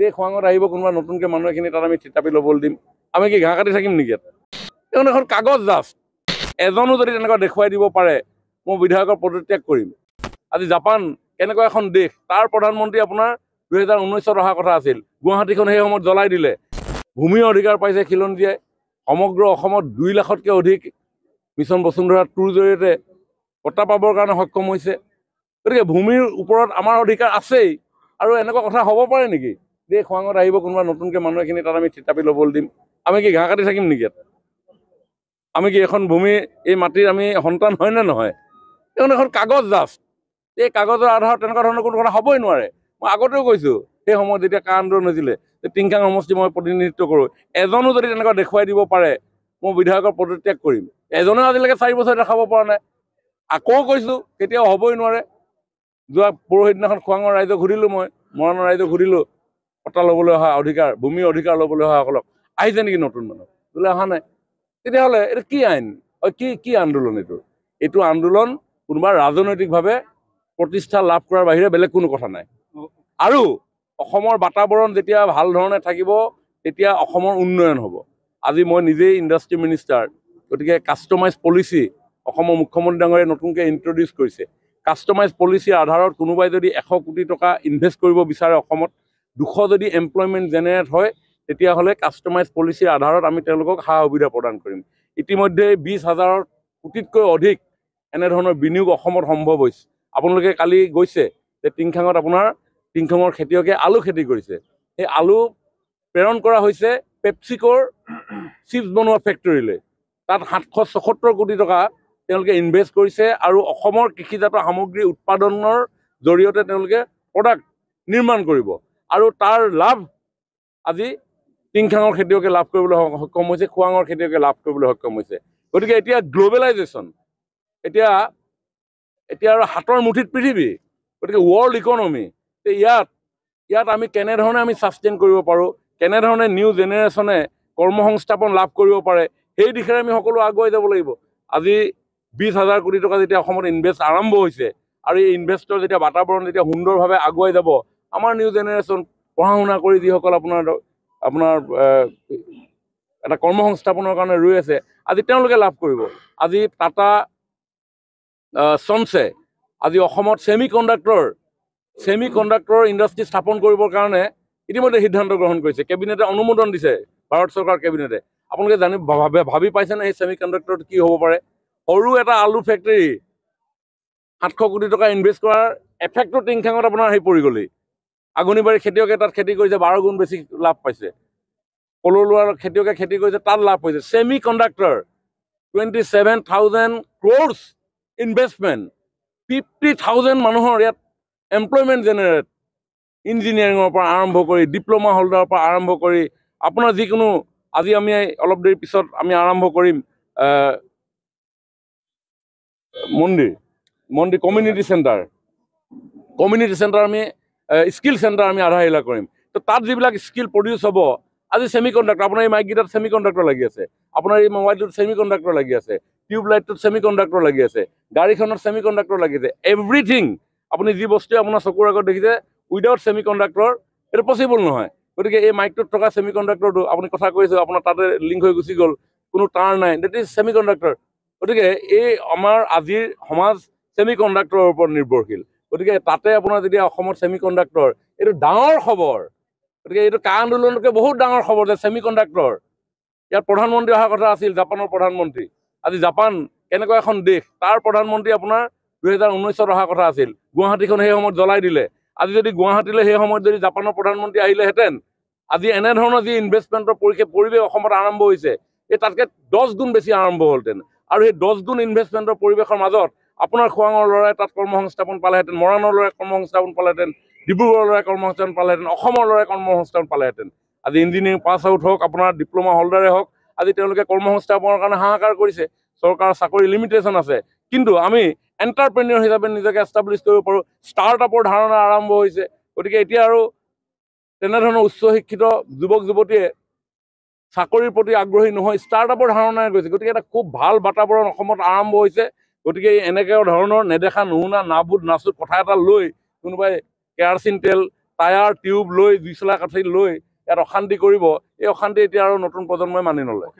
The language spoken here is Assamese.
দে খোৱাঙত আহিব কোনোবা নতুনকৈ মানুহ এখিনি তাত আমি থিতাপি ল'বলৈ দিম আমি কি ঘাঁহ কাটি থাকিম নেকি এইখন এখন কাগজ জাষ্ট এজনো যদি তেনেকুৱা দেখুৱাই দিব পাৰে মই বিধায়কৰ পদত্যাগ কৰিম আজি জাপান কেনেকুৱা এখন দেশ তাৰ প্ৰধানমন্ত্ৰী আপোনাৰ দুহেজাৰ ঊনৈছত অহা কথা আছিল গুৱাহাটীখন সেই সময়ত জ্বলাই দিলে ভূমিৰ অধিকাৰ পাইছে খিলঞ্জীয়াই সমগ্ৰ অসমত দুই লাখতকৈ অধিক মিছন বসুন্ধৰা টুৰ জৰিয়তে পট্টা পাবৰ কাৰণে সক্ষম হৈছে গতিকে ভূমিৰ ওপৰত আমাৰ অধিকাৰ আছেই আৰু এনেকুৱা কথা হ'ব পাৰে নেকি যে খোৱাঙত আহিব কোনোবা নতুনকৈ মানুহ এখিনি তাত আমি থিতাপি ল'বলৈ দিম আমি কি ঘাঁহ কাটি থাকিম নেকি আমি কি এখন ভূমি এই মাটিৰ আমি সন্তান হয়নে নহয় এইখন এখন কাগজ জাষ্ট এই কাগজৰ আধাৰত তেনেকুৱা ধৰণৰ কোনো কথা হ'বই নোৱাৰে মই আগতেও কৈছোঁ সেই সময়ত যেতিয়া কা আন্দোলন হৈছিলে যে টিংখাং সমষ্টি মই প্ৰতিনিধিত্ব কৰোঁ এজনো যদি তেনেকুৱা দেখুৱাই দিব পাৰে মই বিধায়কৰ পদত্যাগ কৰিম এজনেও আজিলৈকে চাৰি বছৰ দেখাব পৰা নাই আকৌ কৈছোঁ কেতিয়াও হ'বই নোৱাৰে যোৱা পৰহি দিনাখন খোৱাঙৰ ৰাইজক সুধিলোঁ মই মৰাণৰ ৰাইজক সুধিলোঁ পতা ল'বলৈ অহা অধিকাৰ ভূমি অধিকাৰ ল'বলৈ অহাসকলক আহিছে নেকি নতুন মানুহ বোলে অহা নাই তেতিয়াহ'লে এইটো কি আইন কি কি আন্দোলন এইটো এইটো আন্দোলন কোনোবা ৰাজনৈতিকভাৱে প্ৰতিষ্ঠা লাভ কৰাৰ বাহিৰে বেলেগ কোনো কথা নাই আৰু অসমৰ বাতাৱৰণ যেতিয়া ভাল ধৰণে থাকিব তেতিয়া অসমৰ উন্নয়ন হ'ব আজি মই নিজেই ইণ্ডাষ্ট্ৰি মিনিষ্টাৰ গতিকে কাষ্টমাইজ পলিচি অসমৰ মুখ্যমন্ত্ৰী ডাঙৰীয়ে নতুনকৈ ইণ্ট্ৰডিউচ কৰিছে কাষ্টমাইজ পলিচিৰ আধাৰত কোনোবাই যদি এশ কোটি টকা ইনভেষ্ট কৰিব বিচাৰে অসমত দুশ যদি এমপ্লয়মেণ্ট জেনেৰেট হয় তেতিয়াহ'লে কাষ্টমাইজ পলিচিৰ আধাৰত আমি তেওঁলোকক সা সুবিধা প্ৰদান কৰিম ইতিমধ্যে বিছ হাজাৰৰ কোটিতকৈ অধিক এনেধৰণৰ বিনিয়োগ অসমত সম্ভৱ হৈছে আপোনালোকে কালি গৈছে যে টিংখাঙত আপোনাৰ টিংখাঙৰ খেতিয়কে আলু খেতি কৰিছে সেই আলু প্ৰেৰণ কৰা হৈছে পেপচিকৰ চিপছ বনোৱা ফেক্টৰীলৈ তাত সাতশ ছয়সত্তৰ কোটি টকা তেওঁলোকে ইনভেষ্ট কৰিছে আৰু অসমৰ কৃষিজাত সামগ্ৰী উৎপাদনৰ জৰিয়তে তেওঁলোকে প্ৰডাক্ট নিৰ্মাণ কৰিব আৰু তাৰ লাভ আজি টিংখাঙৰ খেতিয়কে লাভ কৰিবলৈ সক্ষম হৈছে খোৱাঙৰ খেতিয়কে লাভ কৰিবলৈ সক্ষম হৈছে গতিকে এতিয়া গ্ল'বেলাইজেশ্যন এতিয়া এতিয়া আৰু হাতৰ মুঠিত পৃথিৱী গতিকে ৱৰ্ল্ড ইকনমি ইয়াত ইয়াত আমি কেনেধৰণে আমি ছাষ্টেইন কৰিব পাৰোঁ কেনেধৰণে নিউ জেনেৰেশ্যনে কৰ্ম সংস্থাপন লাভ কৰিব পাৰে সেই দিশেৰে আমি সকলো আগুৱাই যাব লাগিব আজি বিছ হাজাৰ কোটি টকা যেতিয়া অসমত ইনভেষ্ট আৰম্ভ হৈছে আৰু এই ইনভেষ্টৰ যেতিয়া বাতাৱৰণ যেতিয়া সুন্দৰভাৱে আগুৱাই যাব আমাৰ নিউ জেনেৰেশ্যন পঢ়া শুনা কৰি যিসকল আপোনাৰ আপোনাৰ এটা কৰ্ম সংস্থাপনৰ কাৰণে ৰৈ আছে আজি তেওঁলোকে লাভ কৰিব আজি টাটা চনছে আজি অসমত semiconductor semiconductor industry স্থাপন কৰিবৰ কাৰণে ইতিমধ্যে সিদ্ধান্ত গ্ৰহণ কৰিছে কেবিনেটে অনুমোদন দিছে ভাৰত চৰকাৰ কেবিনেটে আপোনালোকে জানি ভাবি পাইছেনে সেই ছেমি কণ্ডাক্টৰটো কি হ'ব পাৰে সৰু এটা আলু ফেক্টৰী সাতশ কোটি টকা ইনভেষ্ট কৰাৰ এফেক্টটো টিংখেঙত আপোনাৰ আহি পৰি গ'লেই আগুনিবাৰী খেতিয়কে তাত খেতি কৰিছে বাৰ গুণ বেছি লাভ পাইছে কলো লোৱাৰ খেতিয়কে খেতি কৰিছে তাত লাভ পাইছে semiconductor twenty seven thousand crores investment fifty thousand মানুহৰ ইয়াত এমপ্লয়মেণ্ট জেনেৰেট ইঞ্জিনিয়াৰিঙৰ পৰা আৰম্ভ কৰি ডিপ্ল'মা হোল্ডাৰৰ পৰা আৰম্ভ কৰি আপোনাৰ যিকোনো আজি আমি অলপ দেৰি পিছত আমি আৰম্ভ কৰিম মন্দিৰ মন্দিৰ কমিউনিটি চেণ্টাৰ কমিউনিটি চেণ্টাৰ আমি স্কিল চেণ্টাৰ আমি আধাৰশিলা কৰিম তো তাত যিবিলাক স্কিল প্ৰডিউচ হ'ব আজি চেমি কণ্ডাক্টৰ আপোনাৰ এই মাইকগিটাত চেমি কণ্ডাক্টৰ লাগি আছে আপোনাৰ এই মোবাইলটোত চেমি কণ্ডাক্টৰ লাগি আছে টিউবলাইটটোত চেমি কণ্ডাক্টৰ লাগি আছে গাড়ীখনত চেমি কণ্ডাক্টৰ লাগি আছে এভৰিথিং আপুনি যি বস্তুৱে আপোনাৰ চকুৰ আগত দেখিছে উইদাউট চেমি কণ্ডাক্টৰ এইটো পচিবল নহয় গতিকে এই মাইকটোত থকা চেমি কণ্ডাক্টৰটো আপুনি কথা কৈছোঁ আপোনাৰ তাতে লিংক হৈ গুচি গ'ল কোনো তাঁৰ নাই ডেট ইজ চেমি কণ্ডাক্টৰ গতিকে এই আমাৰ আজিৰ সমাজ চেমি কণ্ডাক্টৰৰ ওপৰত নিৰ্ভৰশীল গতিকে তাতে আপোনাৰ যেতিয়া অসমত চেমি কণ্ডাক্টৰ এইটো ডাঙৰ খবৰ গতিকে এইটো কা আন্দোলনতকৈ বহুত ডাঙৰ খবৰ যে চেমি কণ্ডাক্টৰ ইয়াত প্ৰধানমন্ত্ৰী অহাৰ কথা আছিল জাপানৰ প্ৰধানমন্ত্ৰী আজি জাপান কেনেকুৱা এখন দেশ তাৰ প্ৰধানমন্ত্ৰী আপোনাৰ দুহেজাৰ ঊনৈছত অহাৰ কথা আছিল গুৱাহাটীখন সেই সময়ত জ্বলাই দিলে আজি যদি গুৱাহাটীলৈ সেই সময়ত যদি জাপানৰ প্ৰধানমন্ত্ৰী আহিলেহেঁতেন আজি এনেধৰণৰ যি ইনভেষ্টমেণ্টৰ পৰিৱেশ পৰিৱেশ অসমত আৰম্ভ হৈছে এই তাতকৈ দহ গুণ বেছি আৰম্ভ হ'লহেঁতেন আৰু সেই দহ গুণ ইনভেষ্টমেণ্টৰ পৰিৱেশৰ মাজত আপোনাৰ খোৱাঙৰ ল'ৰাই তাত কৰ্মসংস্থাপন পালেহেঁতেন মৰাণৰ ল'ৰাই কৰ্মসংস্থাপন পালেহেঁতেন ডিব্ৰুগড়ৰ ল'ৰাই কৰ্মসংস্থাপন পালেহেঁতেন অসমৰ ল'ৰাই কৰ্মসংস্থাপন পালেহেঁতেন আজি ইঞ্জিনিয়াৰিং পাছ আউট হওক আপোনাৰ ডিপ্ল'মা হোল্ডাৰে হওক আজি তেওঁলোকে কৰ্মসংস্থাপনৰ কাৰণে হাহাকাৰ কৰিছে চৰকাৰৰ চাকৰি লিমিটেশ্যন আছে কিন্তু আমি এণ্টাৰপ্ৰেনিয়ৰ হিচাপে নিজকে এষ্টাব্লিছ কৰিব পাৰোঁ ষ্টাৰ্টআপৰ ধাৰণা আৰম্ভ হৈছে গতিকে এতিয়া আৰু তেনেধৰণৰ উচ্চ শিক্ষিত যুৱক যুৱতীয়ে চাকৰিৰ প্ৰতি আগ্ৰহী নহয় ষ্টাৰ্টআপৰ ধাৰণাই গৈছে গতিকে এটা খুব ভাল বাতাৱৰণ অসমত আৰম্ভ হৈছে গতিকে এনেকুৱা ধৰণৰ নেদেখা নুশুনা নাবুদ নাচুদ কথা এটা লৈ কোনোবাই কেৰাচিন তেল টায়াৰ টিউব লৈ জুই চলা কাঠি লৈ ইয়াত অশান্তি কৰিব এই অশান্তি এতিয়া আৰু নতুন প্ৰজন্মই মানি নলয়